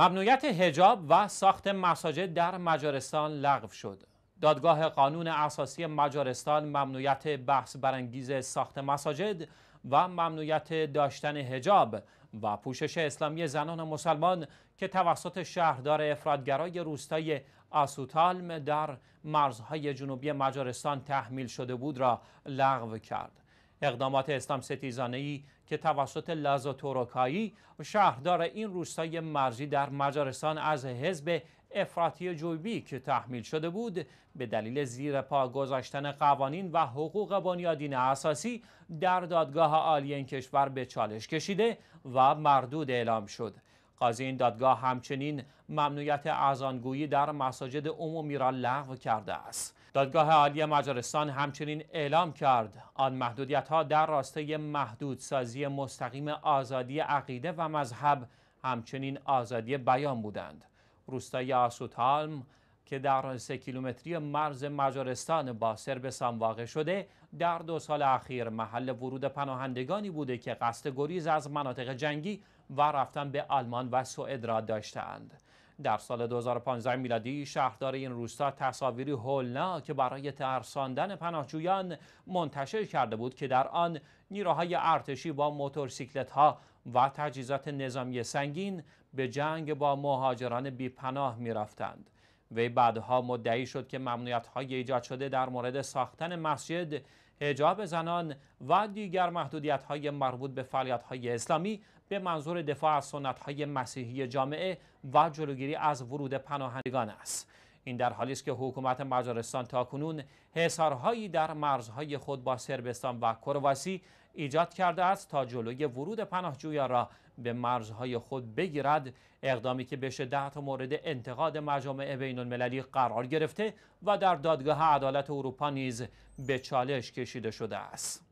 ممنوعیت هجاب و ساخت مساجد در مجارستان لغو شد. دادگاه قانون اساسی مجارستان ممنوعیت بحث برانگیز ساخت مساجد و ممنوعیت داشتن هجاب و پوشش اسلامی زنان مسلمان که توسط شهردار افرادگرای روستای آسوتالم در مرزهای جنوبی مجارستان تحمیل شده بود را لغو کرد. اقدامات اسلام ای که توسط لازا توروکایی شهردار این روستای مرزی در مجارستان از حزب افراطی جویبی که تحمیل شده بود به دلیل زیر پا گذاشتن قوانین و حقوق بنیادین اساسی در دادگاه عالی این کشور به چالش کشیده و مردود اعلام شد قاضی این دادگاه همچنین ممنوعیت اذانگویی در مساجد عمومی را لغو کرده است دادگاه عالی مجارستان همچنین اعلام کرد آن محدودیت ها در راستای محدودسازی مستقیم آزادی عقیده و مذهب همچنین آزادی بیان بودند روستای آسوتالم که در سه کیلومتری مرز مجارستان با سربستان واقع شده در دو سال اخیر محل ورود پناهندگانی بوده که قصد گریز از مناطق جنگی و رفتن به آلمان و سوئد را داشتند. در سال 2015 میلادی شهردار این روستا تصاویری که برای ترساندن پناهجویان منتشر کرده بود که در آن نیروهای ارتشی با موتورسیکلت ها و تجهیزات نظامی سنگین به جنگ با مهاجران پناه می رفتند. وی بعدها مدعی شد که ممنوعیت های ایجاد شده در مورد ساختن مسجد حجاب زنان و دیگر محدودیت های مربوط به فعالیت های اسلامی به منظور دفاع از سنت های مسیحی جامعه و جلوگیری از ورود پناهندگان است این در حالی است که حکومت مجارستان تاکنون کنون حصارهایی در مرزهای خود با سربستان و کرواسی ایجاد کرده است تا جلوی ورود پناهجویان را به مرزهای خود بگیرد اقدامی که به شدت مورد انتقاد مجامع بین المللی قرار گرفته و در دادگاه عدالت اروپا نیز به چالش کشیده شده است